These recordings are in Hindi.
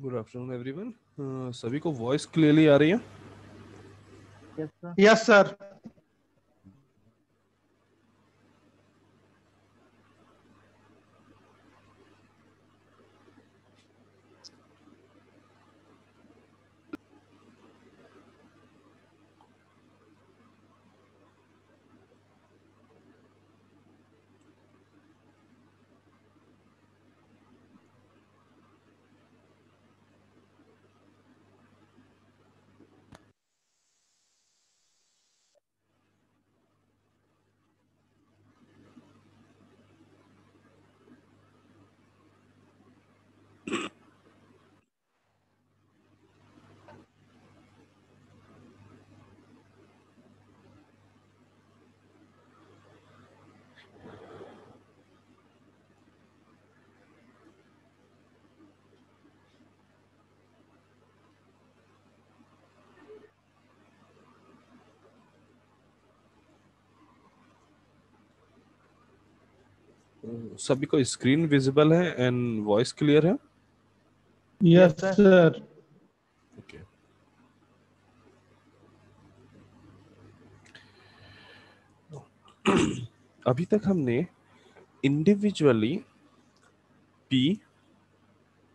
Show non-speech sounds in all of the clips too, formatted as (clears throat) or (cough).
गुड आफ्टरनून एवरीवन सभी को वॉइस क्लियरली आ रही है यस सर सभी को स्क्रीन विजिबल है एंड वॉइस क्लियर है यस सर ओके अभी तक हमने individually P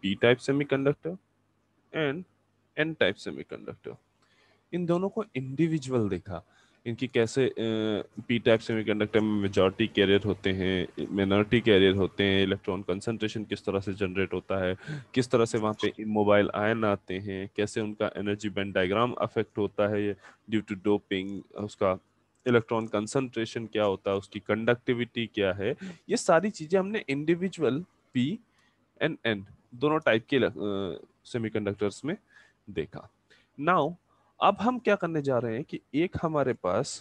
P type semiconductor and N type semiconductor इन दोनों को इंडिविजुअल देखा इनकी कैसे पी टाइप कंडक्टर में मेजॉरिटी कैरियर होते हैं माइनॉरिटी कैरियर होते हैं इलेक्ट्रॉन कंसंट्रेशन किस तरह से जनरेट होता है किस तरह से वहाँ पे मोबाइल आयन आते हैं कैसे उनका एनर्जी बैंड डायग्राम अफेक्ट होता है ड्यू टू डोपिंग उसका इलेक्ट्रॉन कंसंट्रेशन क्या होता है उसकी कंडक्टिविटी क्या है ये सारी चीज़ें हमने इंडिविजुअल पी एंड एन दोनों टाइप के सेमीकंडक्टर्स में देखा नाउ अब हम क्या करने जा रहे हैं कि एक हमारे पास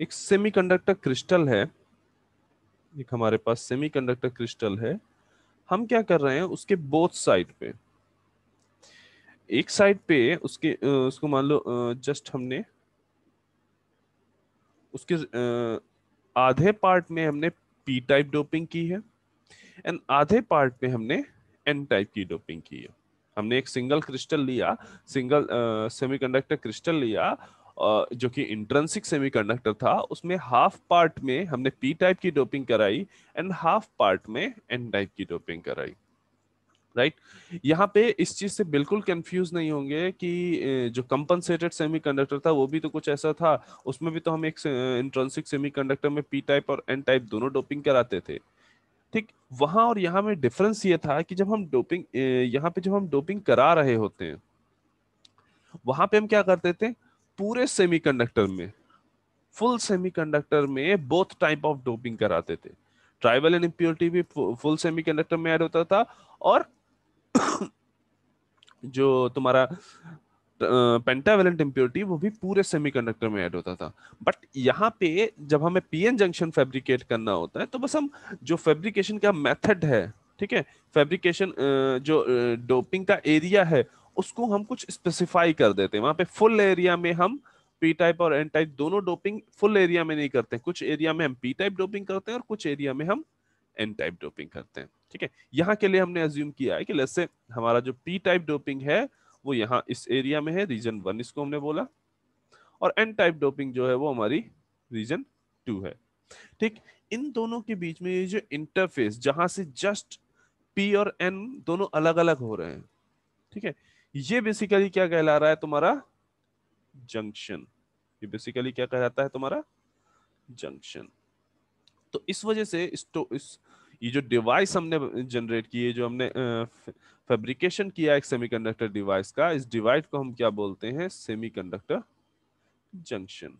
एक सेमीकंडक्टर क्रिस्टल है एक हमारे पास सेमीकंडक्टर क्रिस्टल है हम क्या कर रहे हैं उसके बोथ साइड पे एक साइड पे उसके उसको मान लो जस्ट हमने उसके आधे पार्ट में हमने पी टाइप डोपिंग की है एंड आधे पार्ट में हमने एन टाइप की डोपिंग की है हमने एक सिंगल क्रिस्टल लिया सिंगल सेमीकंडक्टर क्रिस्टल लिया जो कि इंट्रेंसिक सेमीकंडक्टर था उसमें हाफ पार्ट में हमने पी टाइप की डोपिंग कराई एंड हाफ पार्ट में एन टाइप की डोपिंग कराई राइट right? यहाँ पे इस चीज से बिल्कुल कंफ्यूज नहीं होंगे कि जो कंपनसेटेड सेमीकंडक्टर था वो भी तो कुछ ऐसा था उसमें भी तो हम एक इंट्रेंसिक सेमीकंडक्टर में पी टाइप और एन टाइप दोनों डोपिंग कराते थे ठीक वहां और यहाँ में डिफरेंस ये था कि जब हम डोपिंग यहाँ पे जब हम डोपिंग करा रहे होते हैं वहां पे हम क्या करते थे पूरे सेमीकंडक्टर में फुल सेमीकंडक्टर में बोथ टाइप ऑफ डोपिंग कराते थे ट्राइबल एंड इम्प्योरिटी भी फुल सेमीकंडक्टर में ऐड होता था और जो तुम्हारा पेंटावेलेंट इम्प्योरिटी वो भी पूरे सेमीकंडक्टर में ऐड होता था बट यहाँ पे जब हमें पीएन जंक्शन फैब्रिकेट करना होता है तो बस हम जो फैब्रिकेशन का मेथड है ठीक है फैब्रिकेशन जो डोपिंग का एरिया है उसको हम कुछ स्पेसिफाई कर देते हैं वहाँ पे फुल एरिया में हम पी टाइप और एन टाइप दोनों डोपिंग फुल एरिया में नहीं करते कुछ एरिया में हम पी टाइप डोपिंग करते हैं और कुछ एरिया में हम एन टाइप डोपिंग करते हैं ठीक है यहाँ के लिए हमने एज्यूम किया है कि जैसे हमारा जो पी टाइप डोपिंग है वो यहाँ इस एरिया में है रीजन वन इसको हमने बोला और एन टाइप डोपिंग जो है वो हमारी रीजन टू है ठीक इन दोनों के बीच में ये जो इंटरफेस जहां से जस्ट पी और एन दोनों अलग अलग हो रहे हैं ठीक है ये बेसिकली क्या कहला रहा है तुम्हारा जंक्शन ये बेसिकली क्या कहलाता है तुम्हारा जंक्शन तो इस वजह से इस, तो, इस ये जो डिवाइस हमने जनरेट किए जो हमने फैब्रिकेशन किया एक सेमीकंडक्टर डिवाइस का इस डिवाइस को हम क्या बोलते हैं सेमीकंडक्टर जंक्शन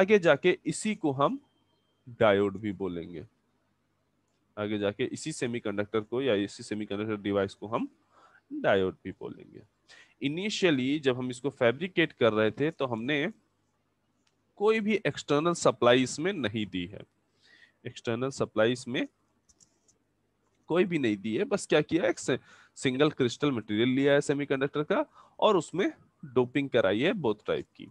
आगे जाके इसी को हम डायोड भी बोलेंगे आगे जाके इसी सेमीकंडक्टर को या इसी सेमीकंडक्टर डिवाइस को हम डायोड भी बोलेंगे इनिशियली जब हम इसको फैब्रिकेट कर रहे थे तो हमने कोई भी एक्सटर्नल सप्लाई इसमें नहीं दी है एक्सटर्नल सप्लाई में कोई भी नहीं दी है बस क्या किया एक सिंगल क्रिस्टल मटेरियल लिया है सेमीकंडक्टर का और उसमें डोपिंग कराई है बोथ टाइप की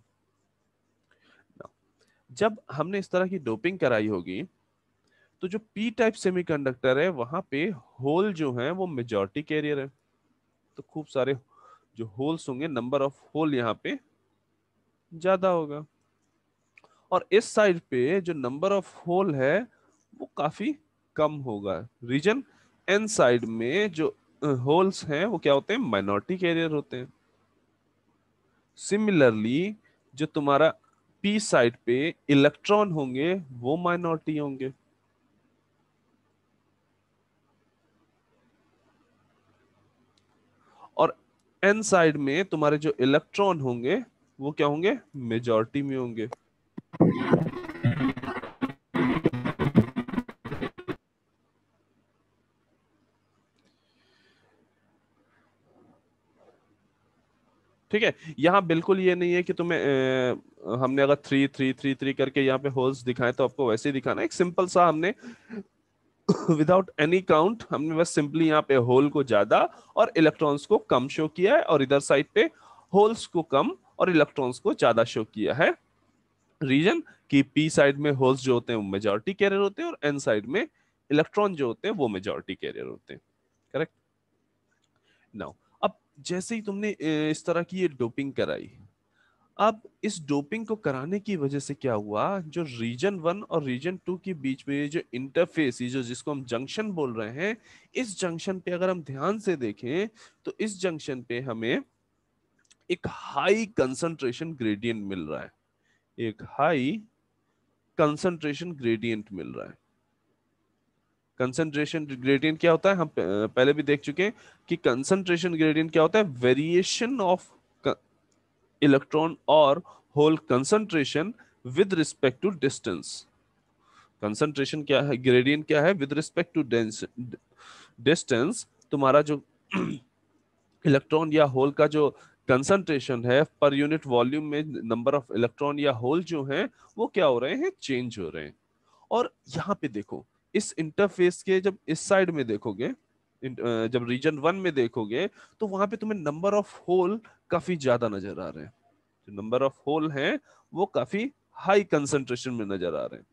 जब हमने इस तरह की डोपिंग कराई होगी तो जो पी टाइप सेमीकंडक्टर है वहां पे होल जो है वो मेजोरिटी कैरियर है तो खूब सारे जो होल्स होंगे नंबर ऑफ होल यहाँ पे ज्यादा होगा और इस साइड पे जो नंबर ऑफ होल है वो काफी कम होगा रीजन एन साइड में जो होल्स हैं वो क्या होते हैं माइनॉरिटी कैरियर होते हैं सिमिलरली जो तुम्हारा पी साइड पे इलेक्ट्रॉन होंगे वो माइनॉरिटी होंगे और एन साइड में तुम्हारे जो इलेक्ट्रॉन होंगे वो क्या होंगे मेजॉरिटी में होंगे ठीक है यहाँ बिल्कुल ये नहीं है कि तुम्हें ए, हमने अगर थ्री थ्री थ्री थ्री करके यहाँ पे होल्स दिखाए तो आपको वैसे ही दिखाना एक सिंपल सा हमने विदाउट एनी काउंट हमने बस सिंपली यहाँ पे होल को ज्यादा और इलेक्ट्रॉन्स को कम शो किया है और इधर साइड पे होल्स को कम और इलेक्ट्रॉन्स को ज्यादा शो किया है रीजन कि पी साइड में होल्स जो होते हैं वो मेजोरिटी कैरियर होते हैं और एन साइड में इलेक्ट्रॉन जो होते हैं वो मेजोरिटी कैरियर होते हैं करेक्ट नाउ जैसे ही तुमने इस तरह की ये डोपिंग कराई अब इस डोपिंग को कराने की वजह से क्या हुआ जो रीजन वन और रीजन टू के बीच में ये जो इंटरफेस ये जो जिसको हम जंक्शन बोल रहे हैं इस जंक्शन पे अगर हम ध्यान से देखें तो इस जंक्शन पे हमें एक हाई कंसंट्रेशन ग्रेडियंट मिल रहा है एक हाई कंसंट्रेशन ग्रेडियंट मिल रहा है कंसंट्रेशन ग्रेडियंट क्या होता है हम पहले भी देख चुके हैं कि कंसंट्रेशन ग्रेडियंट क्या होता है वेरिएशन ऑफ इलेक्ट्रॉन और hole concentration with respect to distance concentration क्या है ग्रेडियंट क्या है विद रिस्पेक्ट टू डिस्टेंस तुम्हारा जो इलेक्ट्रॉन (clears throat) या होल का जो कंसंट्रेशन है पर यूनिट वॉल्यूम में नंबर ऑफ इलेक्ट्रॉन या होल जो है वो क्या हो रहे हैं चेंज हो रहे हैं और यहाँ पे देखो इस इंटरफेस के जब इस साइड में देखोगे जब रीजन वन में देखोगे तो वहां पे तुम्हें नंबर ऑफ होल काफी ज्यादा नजर आ रहे हैं नंबर ऑफ होल हैं वो काफी हाई कंसंट्रेशन में नजर आ रहे हैं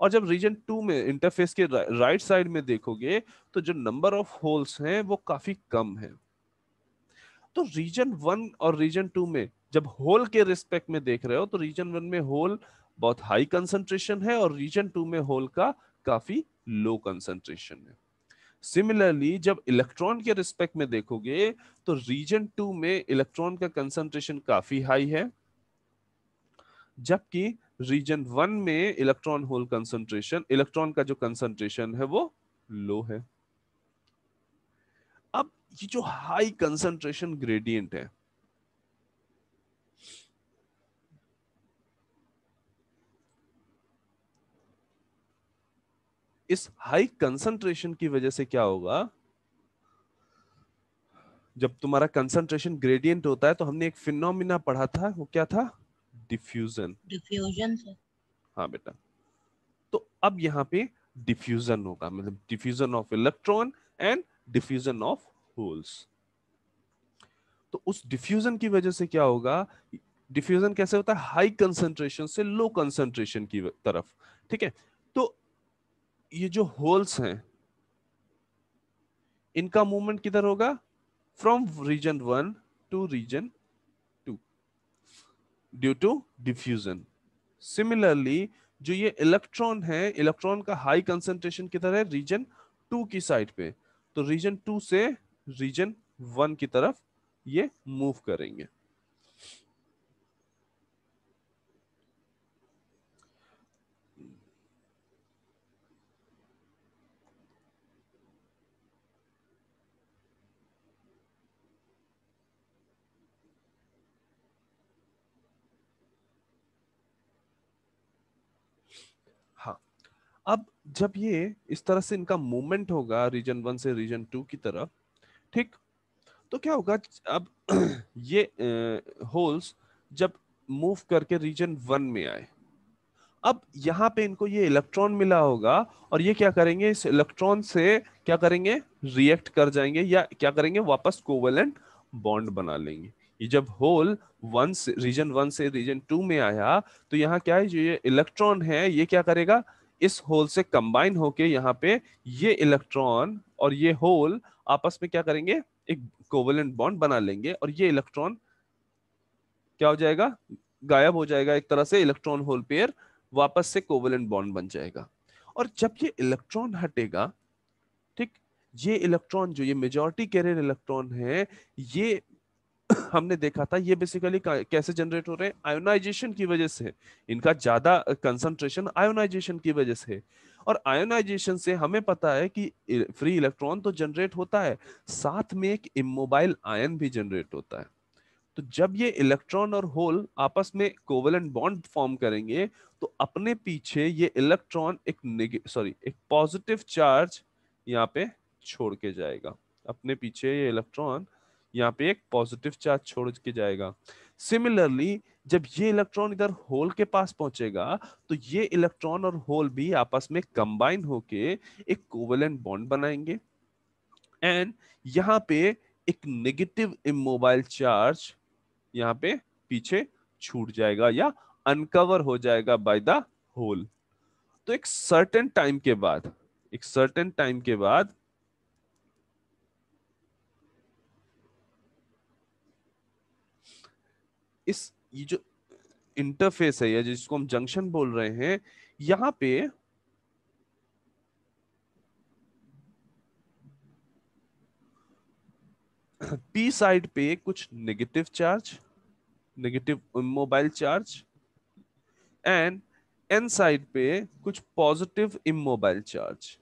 और जब रीजन टू में इंटरफेस के रा, राइट साइड में देखोगे तो जो नंबर ऑफ होल्स हैं वो काफी कम है तो रीजन वन और रीजन टू में जब होल के रिस्पेक्ट में देख रहे हो तो रीजन वन में होल बहुत हाई कंसंट्रेशन है और रीजन टू में होल का काफी लो कंसेंट्रेशन में सिमिलरली जब इलेक्ट्रॉन के रिस्पेक्ट में देखोगे तो रीजन टू में इलेक्ट्रॉन का कंसेंट्रेशन काफी हाई है जबकि रीजन वन में इलेक्ट्रॉन होल कंसेंट्रेशन इलेक्ट्रॉन का जो कंसेंट्रेशन है वो लो है अब ये जो हाई कंसेंट्रेशन ग्रेडियंट है इस हाई कंसंट्रेशन की वजह से क्या होगा जब तुम्हारा कंसंट्रेशन ग्रेडियंट होता है तो हमने एक फिनोमिना पढ़ा था वो क्या था डिफ्यूजन डिफ्यूजन हाँ बेटा तो अब यहाँ पे डिफ्यूजन होगा मतलब diffusion of electron and diffusion of holes तो उस डिफ्यूजन की वजह से क्या होगा डिफ्यूजन कैसे होता है हाई कंसंट्रेशन से लो कंसंट्रेशन की तरफ ठीक है ये जो होल्स हैं इनका मूवमेंट किधर होगा from region one to region two due to diffusion similarly जो ये इलेक्ट्रॉन है इलेक्ट्रॉन का हाई कंसेंट्रेशन किधर है रीजन टू की साइड पे तो रीजन टू से रीजन वन की तरफ ये मूव करेंगे अब जब ये इस तरह से इनका मूवमेंट होगा रीजन वन से रीजन टू की तरफ ठीक तो क्या होगा अब (clears throat) ये होल्स जब मूव करके रीजन वन में आए अब यहाँ पे इनको ये इलेक्ट्रॉन मिला होगा और ये क्या करेंगे इस इलेक्ट्रॉन से क्या करेंगे रिएक्ट कर जाएंगे या क्या करेंगे वापस कोवेलेंट बॉन्ड बना लेंगे ये जब होल वन से रीजन वन से रीजन टू में आया तो यहाँ क्या है जो ये इलेक्ट्रॉन है ये क्या करेगा इस होल से कंबाइन होके यहाँ पे ये इलेक्ट्रॉन और ये होल आपस में क्या करेंगे एक कोवलेंट बॉन्ड बना लेंगे और ये इलेक्ट्रॉन क्या हो जाएगा गायब हो जाएगा एक तरह से इलेक्ट्रॉन होल पेयर वापस से कोवलेंट बॉन्ड बन जाएगा और जब ये इलेक्ट्रॉन हटेगा ठीक ये इलेक्ट्रॉन जो ये मेजोरिटी कैरियर इलेक्ट्रॉन है ये हमने देखा था ये बेसिकली कैसे जनरेट हो रहे हैं आयोनाइजेशन की वजह से इनका ज्यादा कंसंट्रेशन आयोनाइजेशन की वजह से और आयोनाइजेशन से हमें पता है कि फ्री इलेक्ट्रॉन तो जनरेट होता है साथ में एक इमोबाइल आयन भी जनरेट होता है तो जब ये इलेक्ट्रॉन और होल आपस में कोवेलेंट बॉन्ड फॉर्म करेंगे तो अपने पीछे ये इलेक्ट्रॉन एक सॉरी एक पॉजिटिव चार्ज यहाँ पे छोड़ के जाएगा अपने पीछे ये इलेक्ट्रॉन यहाँ पे एक पॉजिटिव चार्ज छोड़ के जाएगा सिमिलरली जब ये इलेक्ट्रॉन इधर होल के पास पहुंचेगा तो ये इलेक्ट्रॉन और होल भी आपस में कंबाइन होके एक कोवेलेंट बॉन्ड बनाएंगे एंड यहाँ पे एक नेगेटिव इमोबाइल चार्ज यहाँ पे पीछे छूट जाएगा या अनकवर हो जाएगा बाय द होल तो एक सर्टेन टाइम के बाद एक सर्टेन टाइम के बाद इस ये जो इंटरफेस है या जिसको हम जंक्शन बोल रहे हैं यहां पे पी साइड पे कुछ negative charge negative immobile charge and N side पे कुछ positive immobile charge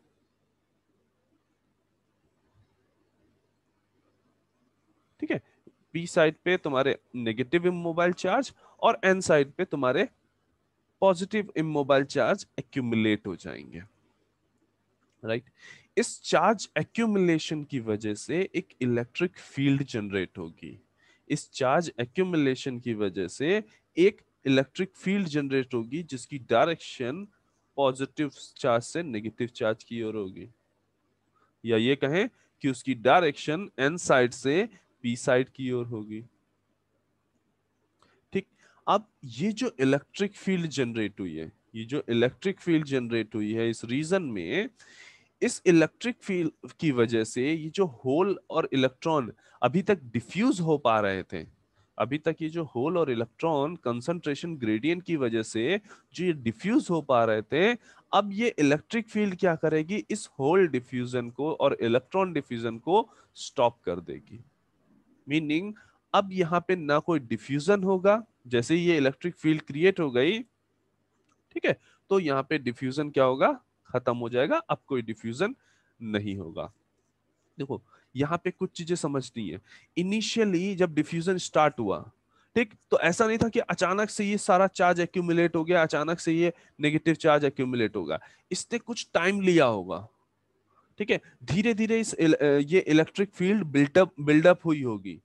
P side पे तुम्हारे नेगेटिव इमोबाइल चार्ज और एन साइड पे तुम्हारे पॉजिटिव इमोबाइल चार्ज एक्यूमुलेट हो जाएंगे राइट right? इस चार्ज एक्यूमुलेशन की वजह से एक इलेक्ट्रिक फील्ड जनरेट होगी इस चार्ज एक्यूमुलेशन की वजह से एक इलेक्ट्रिक फील्ड जनरेट होगी जिसकी डायरेक्शन पॉजिटिव चार्ज से नेगेटिव चार्ज की ओर होगी या ये कहें कि उसकी डायरेक्शन एन साइड से पी साइड की ओर होगी ठीक अब ये जो इलेक्ट्रिक फील्ड जनरेट हुई है ये जो इलेक्ट्रिक फील्ड जनरेट हुई है इस रीजन में इस इलेक्ट्रिक फील्ड की वजह से ये जो होल और इलेक्ट्रॉन अभी तक डिफ्यूज हो पा रहे थे अभी तक ये जो होल और इलेक्ट्रॉन कंसंट्रेशन ग्रेडियंट की वजह से जो ये डिफ्यूज हो पा रहे थे अब ये इलेक्ट्रिक फील्ड क्या करेगी इस होल डिफ्यूजन को और इलेक्ट्रॉन डिफ्यूजन को स्टॉप कर देगी मीनिंग अब यहाँ पे ना कोई डिफ्यूजन होगा जैसे ये इलेक्ट्रिक फील्ड क्रिएट हो गई ठीक है तो यहाँ पे डिफ्यूजन क्या होगा खत्म हो जाएगा अब कोई डिफ्यूजन नहीं होगा देखो यहाँ पे कुछ चीजें समझनी है इनिशियली जब डिफ्यूजन स्टार्ट हुआ ठीक तो ऐसा नहीं था कि अचानक से ये सारा चार्ज एक्यूमुलेट हो गया अचानक से ये नेगेटिव चार्ज एक्यूमुलेट होगा इसने कुछ टाइम लिया होगा ठीक है धीरे धीरे इस ये इलेक्ट्रिक फील्ड बिल्डअप बिल्डअप हुई होगी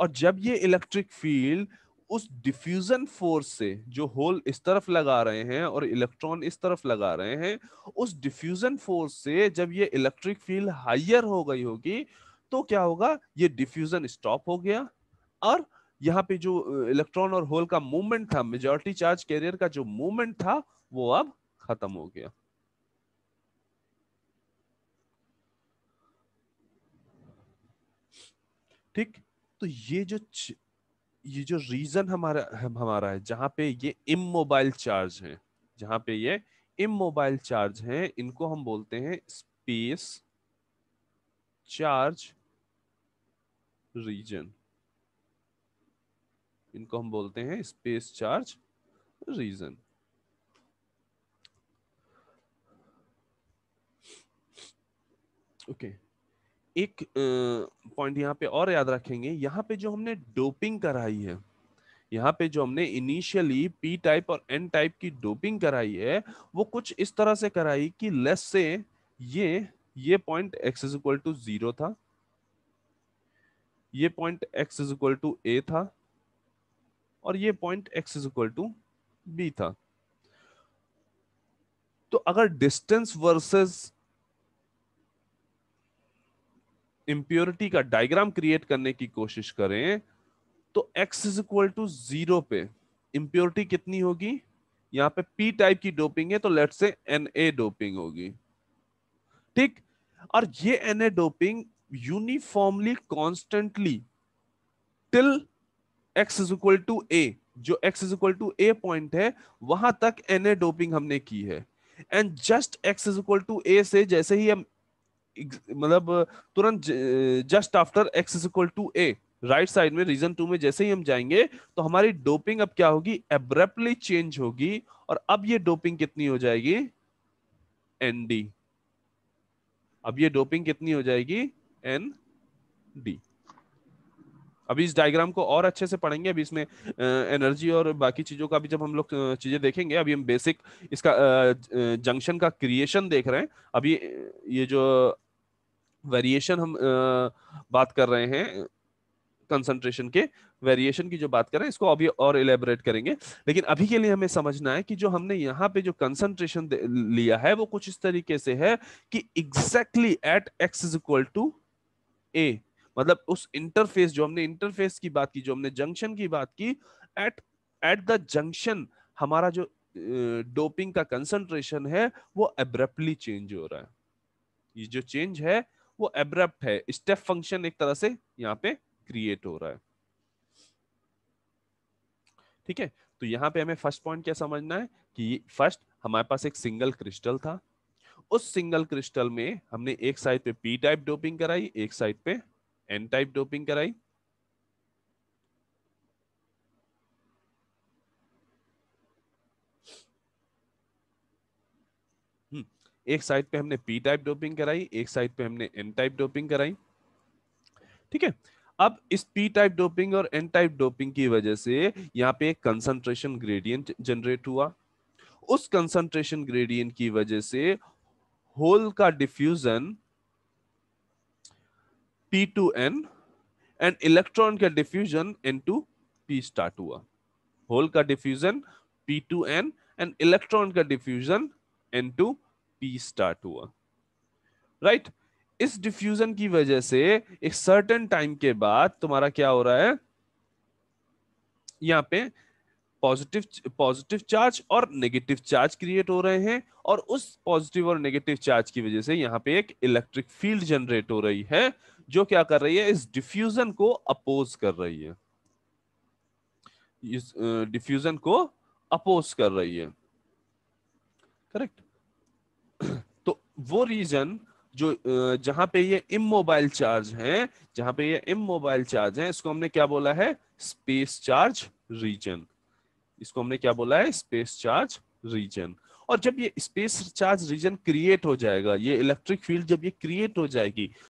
और जब ये इलेक्ट्रिक फील्ड उस डिफ्यूजन फोर्स से जो होल इस तरफ लगा रहे हैं और इलेक्ट्रॉन इस तरफ लगा रहे हैं उस डिफ्यूजन फोर्स से जब ये इलेक्ट्रिक फील्ड हाइयर हो गई होगी तो क्या होगा ये डिफ्यूजन स्टॉप हो गया और यहाँ पे जो इलेक्ट्रॉन और होल का मूवमेंट था मेजोरिटी चार्ज कैरियर का जो मूवमेंट था वो अब खत्म हो गया ठीक तो ये जो ये जो रीजन हमारा हमारा है जहां पे ये इमोबाइल चार्ज है जहां पे ये इमोबाइल चार्ज है इनको हम बोलते हैं स्पेस चार्ज रीजन इनको हम बोलते हैं space charge region okay okay. एक पॉइंट यहाँ पे और याद रखेंगे यहाँ पे जो हमने डोपिंग कराई है यहाँ पे जो हमने इनिशियली पी टाइप और एन टाइप की डोपिंग कराई है वो कुछ इस तरह से कराई कि लेस से ये ये point X is equal to zero था ये point X is equal to A था और ये point X is equal to B था तो अगर डिस्टेंस वर्सेस इम्प्योरिटी का डायग्राम क्रिएट करने की कोशिश करें तो x is equal to zero पे इम्प्योरिटी कितनी होगी यहां पे p टाइप की डोपिंग है तो लेट से एन ए डोपिंग होगी ठीक और ये N A doping uniformly constantly till x is equal to A जो x is equal to A point है वहां तक एन ए डोपिंग हमने की है and just x is equal to A से जैसे ही हम मतलब तुरंत just after X is equal to A right side में रीजन टू में जैसे ही हम जाएंगे तो हमारी डोपिंग अब क्या होगी एब्रप्टली चेंज होगी और अब ये डोपिंग कितनी हो जाएगी एन डी अब ये डोपिंग कितनी हो जाएगी एन डी अभी इस डायग्राम को और अच्छे से पढ़ेंगे अभी इसमें एनर्जी और बाकी चीजों का भी जब हम लोग चीजें देखेंगे अभी हम बेसिक इसका जंक्शन का क्रिएशन देख रहे हैं अभी ये जो वेरिएशन हम बात कर रहे हैं कंसंट्रेशन के वेरिएशन की जो बात कर रहे हैं इसको अभी और इलेबोरेट करेंगे लेकिन अभी के लिए हमें समझना है कि जो हमने यहाँ पे जो कंसंट्रेशन लिया है वो कुछ इस तरीके से है कि exactly at X is equal to A मतलब उस इंटरफेस जो हमने इंटरफेस की बात की जो हमने जंक्शन की बात की एट एट द जंक्शन हमारा जो डोपिंग का कंसंट्रेशन है वो एब्रप्टली चेंज हो रहा है ये जो चेंज है वो एब्रप्ट है स्टेप फंक्शन एक तरह से यहाँ पे क्रिएट हो रहा है ठीक है तो यहाँ पे हमें फर्स्ट पॉइंट क्या समझना है कि फर्स्ट हमारे पास एक सिंगल क्रिस्टल था उस सिंगल क्रिस्टल में हमने एक साइड पे पी टाइप डोपिंग कराई एक साइड पे एन टाइप डोपिंग कराई एक साइड पे हमने पी टाइप डोपिंग कराई एक साइड पे हमने एन टाइप डोपिंग कराई ठीक है अब इस पी टाइप डोपिंग और एन टाइप डोपिंग की वजह से यहाँ पे एक कंसंट्रेशन ग्रेडियंट जनरेट हुआ उस कंसंट्रेशन ग्रेडियंट की वजह से होल का diffusion P to N and electron का diffusion N to P start हुआ होल का diffusion P to N and electron का diffusion N to P start हुआ राइट right? इस डिफ्यूजन की वजह से एक सर्टन टाइम के बाद तुम्हारा क्या हो रहा है यहां पे पॉजिटिव पॉजिटिव चार्ज और नेगेटिव चार्ज क्रिएट हो रहे हैं और उस पॉजिटिव और नेगेटिव चार्ज की वजह से यहाँ पे एक इलेक्ट्रिक फील्ड जनरेट हो रही है जो क्या कर रही है इस डिफ्यूजन को अपोज कर रही है इस डिफ्यूजन को अपोज कर रही है करेक्ट वो रीजन जो जहां पे ये इमोबाइल चार्ज हैं जहां पे ये इमोबाइल चार्ज हैं इसको हमने क्या बोला है स्पेस चार्ज रीजन इसको हमने क्या बोला है स्पेस चार्ज रीजन और जब ये स्पेस चार्ज रीजन क्रिएट हो जाएगा ये इलेक्ट्रिक फील्ड जब ये क्रिएट हो जाएगी